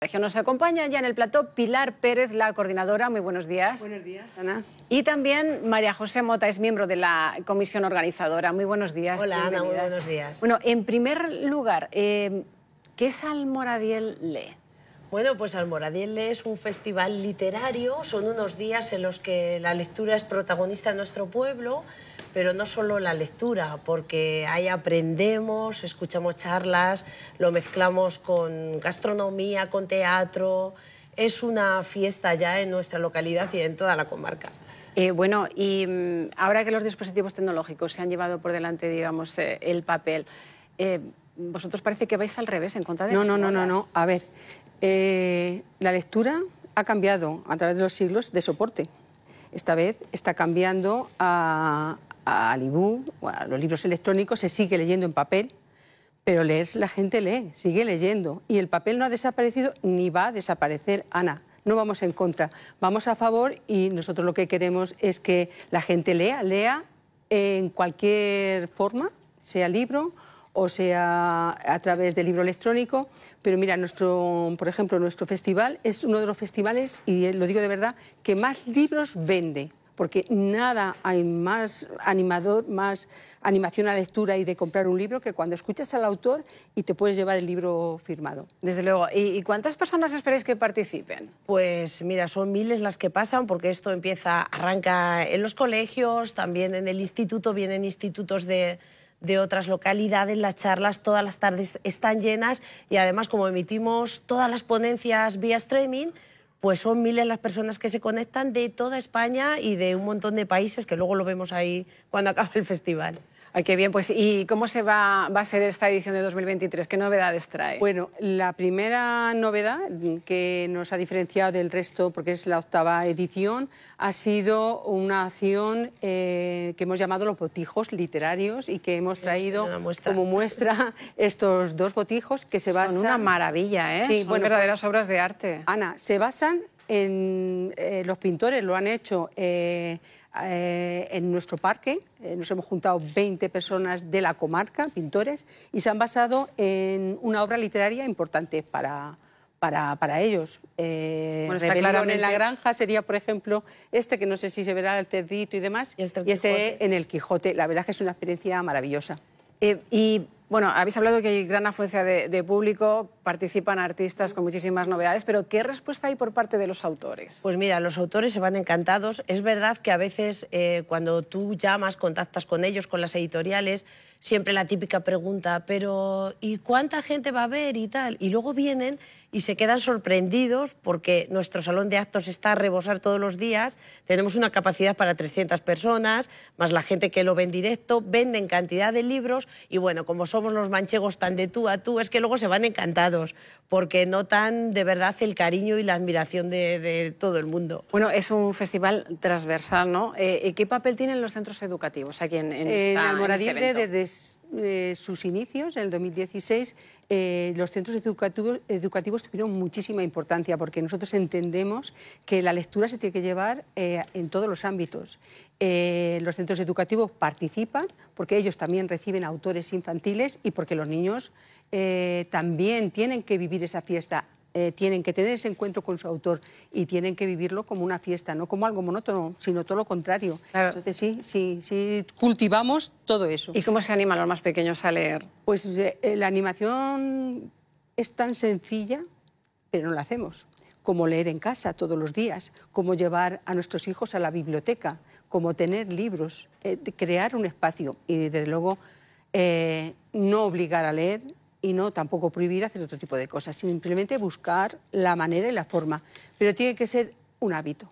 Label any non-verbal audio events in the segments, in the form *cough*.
región nos acompaña ya en el plató Pilar Pérez, la coordinadora. Muy buenos días. Buenos días, Ana. Y también María José Mota, es miembro de la comisión organizadora. Muy buenos días. Hola, Ana, muy buenos días. Bueno, en primer lugar, eh, ¿qué es Almoradiel Le? Bueno, pues Almoradiel Le es un festival literario. Son unos días en los que la lectura es protagonista de nuestro pueblo pero no solo la lectura, porque ahí aprendemos, escuchamos charlas, lo mezclamos con gastronomía, con teatro. Es una fiesta ya en nuestra localidad y en toda la comarca. Eh, bueno, y mm, ahora que los dispositivos tecnológicos se han llevado por delante, digamos, eh, el papel, eh, vosotros parece que vais al revés, en contra de... No, no, no, no, no. A ver, la lectura ha cambiado a través de los siglos de soporte. Esta vez está cambiando a, a Alibú, a los libros electrónicos, se sigue leyendo en papel, pero lees la gente lee, sigue leyendo. Y el papel no ha desaparecido ni va a desaparecer, Ana. No vamos en contra, vamos a favor y nosotros lo que queremos es que la gente lea, lea en cualquier forma, sea libro o sea a través del libro electrónico. Pero mira, nuestro, por ejemplo, nuestro festival es uno de los festivales, y lo digo de verdad, que más libros vende porque nada hay más animador, más animación a lectura y de comprar un libro que cuando escuchas al autor y te puedes llevar el libro firmado. Desde luego. ¿Y, cuántas personas esperáis que participen? Pues mira, son miles las que pasan porque esto empieza, arranca en los colegios, también en el instituto, vienen institutos de otras localidades, las charlas todas las tardes están llenas y además como emitimos todas las ponencias vía streaming, pues son miles las personas que se conectan de toda España y de un montón de países, que luego lo vemos ahí cuando *laughs* acaba el festival. Ay, qué bien, pues ¿y cómo se va, a ser esta edición de 2023? ¿Qué novedades trae? Bueno, la primera novedad que nos ha diferenciado del resto, porque es la octava edición, ha sido una acción eh, que hemos llamado los botijos literarios y que hemos traído como muestra estos dos botijos que se basan... Son una maravilla, ¿eh? Sí, Son bueno, verdaderas pues, obras de arte. Ana, se basan en... Eh, los pintores lo han hecho... Eh, eh, en nuestro parque. Eh, nos hemos juntado 20 personas de la comarca, pintores, y se han basado en una obra literaria importante para, para, para ellos. Eh, bueno, claramente... en la granja sería, por ejemplo, este que no sé si se verá el cerdito y demás, y este, este en el Quijote. La verdad es que es una experiencia maravillosa. Eh, y bueno, habéis hablado que hay gran afluencia de, público, participan artistas con muchísimas novedades, pero ¿qué respuesta hay por parte de los autores? Pues mira, los autores se van encantados. Es verdad que a veces eh, cuando tú llamas, contactas con ellos, con las editoriales, siempre la típica pregunta, pero ¿y cuánta gente va a ver y tal? Y luego vienen y se quedan sorprendidos porque nuestro salón de actos está a rebosar todos los días, tenemos una capacidad para 300 personas, más la gente que lo ven en directo, venden cantidad de libros y bueno, como somos los manchegos tan de tú a tú, es que luego se van encantados porque notan de verdad el cariño y la admiración de, todo el mundo. Bueno, es un festival transversal, ¿no? Eh, ¿Qué papel tienen los centros educativos aquí en, en, eh, esta, en desde este eh, sus inicios, en el 2016, eh, los centros educativos, tuvieron muchísima importancia porque nosotros entendemos que la lectura se tiene que llevar eh, en todos los ámbitos. los centros educativos participan porque ellos también reciben autores infantiles y porque los niños también tienen que vivir esa fiesta eh, tienen que tener ese encuentro con su autor y tienen que vivirlo como una fiesta, no como algo monótono, sino todo lo contrario. Entonces sí, sí, sí, cultivamos todo eso. ¿Y cómo se animan los más pequeños a leer? Pues eh, eh, la animación es tan sencilla, pero no la hacemos como leer en casa todos los días, como llevar a nuestros hijos a la biblioteca, como tener libros, crear un espacio y desde luego no obligar a leer, y no tampoco prohibir hacer otro tipo de cosas, simplemente buscar la manera y la forma. Pero tiene que ser un hábito,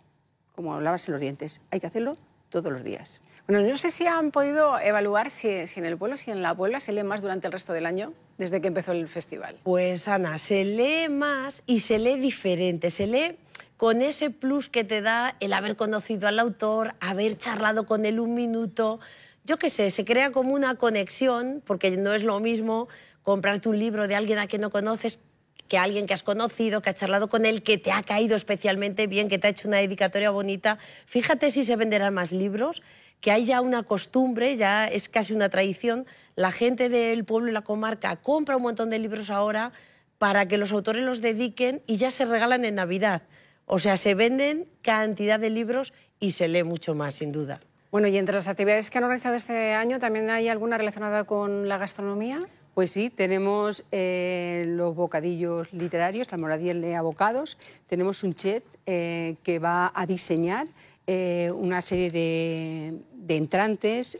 como lavarse los dientes. Hay que hacerlo todos los días. Bueno, no sé si han podido evaluar si, en el pueblo, si en la puebla se lee más durante el resto del año, desde que empezó el festival. Pues Ana, se lee más y se lee diferente, se lee con ese plus que te da el haber conocido al autor, haber charlado con él un minuto. Yo qué sé, se crea como una conexión, porque no es lo mismo comprarte un libro de alguien a quien no conoces, que alguien que has conocido, que has charlado con él, que te ha caído especialmente bien, que te ha hecho una dedicatoria bonita. Fíjate si se venderán más libros, que hay ya una costumbre, ya es casi una tradición. La gente del pueblo y la comarca compra un montón de libros ahora para que los autores los dediquen y ya se regalan en Navidad. O sea, se venden cantidad de libros y se lee mucho más, sin duda. Bueno, y entre las actividades que han organizado este año, ¿también hay alguna relacionada con la gastronomía? Pues sí, tenemos eh, los bocadillos literarios, la moradía de abocados, tenemos un chat eh, que va a diseñar eh, una serie de, entrantes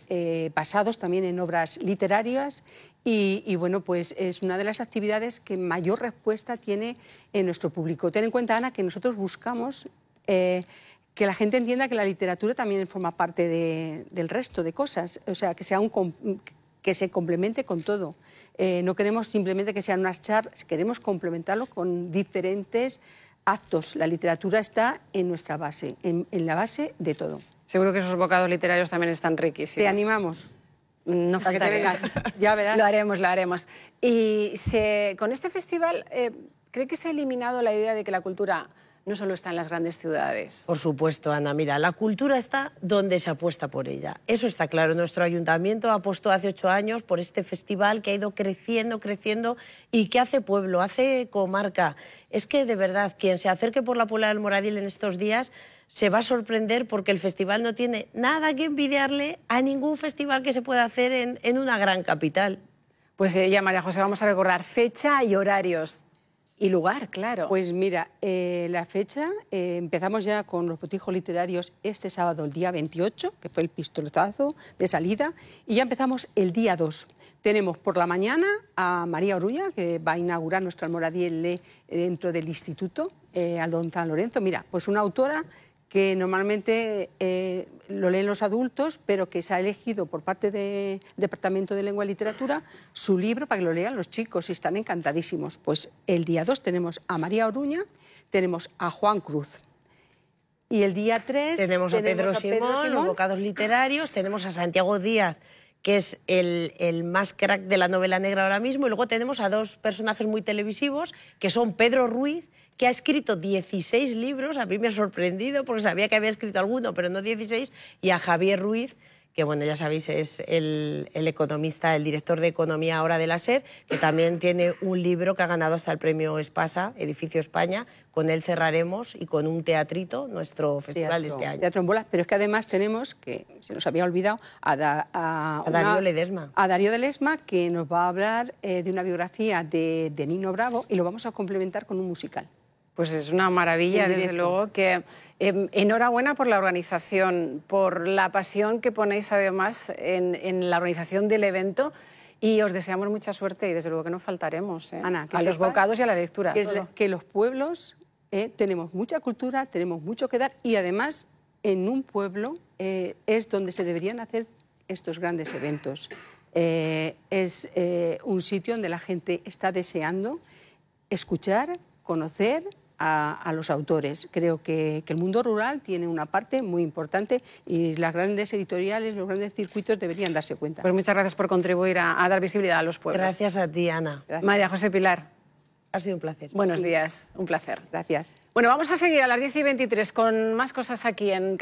basados también en obras literarias y, bueno, pues es una de las actividades que mayor respuesta tiene en nuestro público. Ten en cuenta, Ana, que nosotros buscamos que la gente entienda que la literatura también forma parte del resto de cosas, o sea, que sea un, que se complemente con todo. Eh, no queremos simplemente que sean unas charlas, queremos complementarlo con diferentes actos. La literatura está en nuestra base, en, la base de todo. Seguro que esos bocados literarios también están riquísimos. Te animamos. Mm, no falta que te vengas, ya verás. *laughs* Lo haremos, lo haremos. Y con este festival, eh, ¿cree que se ha eliminado la idea de que la cultura no solo está en las grandes ciudades. Por supuesto, Ana. Mira, la cultura está donde se apuesta por ella. Eso está claro. Nuestro ayuntamiento apostó hace ocho años por este festival que ha ido creciendo, creciendo y que hace pueblo, hace comarca. Es que de verdad, quien se acerque por la Puebla del Moradil en estos días se va a sorprender porque el festival no tiene nada que envidiarle a ningún festival que se pueda hacer en, una gran capital. Pues eh, ya, María José, vamos a recordar fecha y horarios. Y lugar, claro. Pues mira, eh, la fecha, eh, empezamos ya con los botijos literarios este sábado, el día 28, que fue el pistoletazo de salida, y ya empezamos el día 2. Tenemos por la mañana a María Oruña que va a inaugurar nuestra almoradía eh, dentro del instituto, al don San Lorenzo. Mira, pues una autora que normalmente eh, lo leen los adultos, pero que se ha elegido por parte del Departamento de Lengua y Literatura su libro para que lo lean los chicos y están encantadísimos. Pues el día 2 tenemos a María Oruña, tenemos a Juan Cruz. Y el día 3 tenemos, a, Pedro, Simón, los bocados literarios, tenemos a Santiago Díaz, que es el, el, más crack de la novela negra ahora mismo, y luego tenemos a dos personajes muy televisivos, que son Pedro Ruiz que ha escrito 16 libros, a mí me ha sorprendido porque sabía que había escrito alguno, pero no 16, y a Javier Ruiz, que bueno, ya sabéis, es el, economista, el director de economía ahora de la SER, que también tiene un libro que ha ganado hasta el premio Espasa, Edificio España. Con él cerraremos y con un teatrito nuestro festival de este año. Teatro en bolas, pero es que además tenemos, que se nos había olvidado, a, Darío de Ledesma. A Darío Ledesma, que nos va a hablar eh, de una biografía de Nino Bravo y lo vamos a complementar con un musical. Pues es una maravilla, desde luego que... Em, enhorabuena por la organización, por la pasión que ponéis además en, la organización del evento. Y os deseamos mucha suerte y desde luego que no faltaremos ¿eh? a los bocados y a la lectura. Que, los pueblos eh, tenemos mucha cultura, tenemos mucho que dar y además en un pueblo eh, es donde se deberían hacer estos grandes eventos. es un sitio donde la gente está deseando escuchar, conocer, a, los autores. Creo que, el mundo rural tiene una parte muy importante y las grandes editoriales, los grandes circuitos deberían darse cuenta. Pues muchas gracias por contribuir a, dar visibilidad a los pueblos. Gracias a ti, Ana. María José Pilar. Ha sido un placer. Buenos días, un placer. Gracias. Bueno, vamos a seguir a las 10 y 23 con más cosas aquí en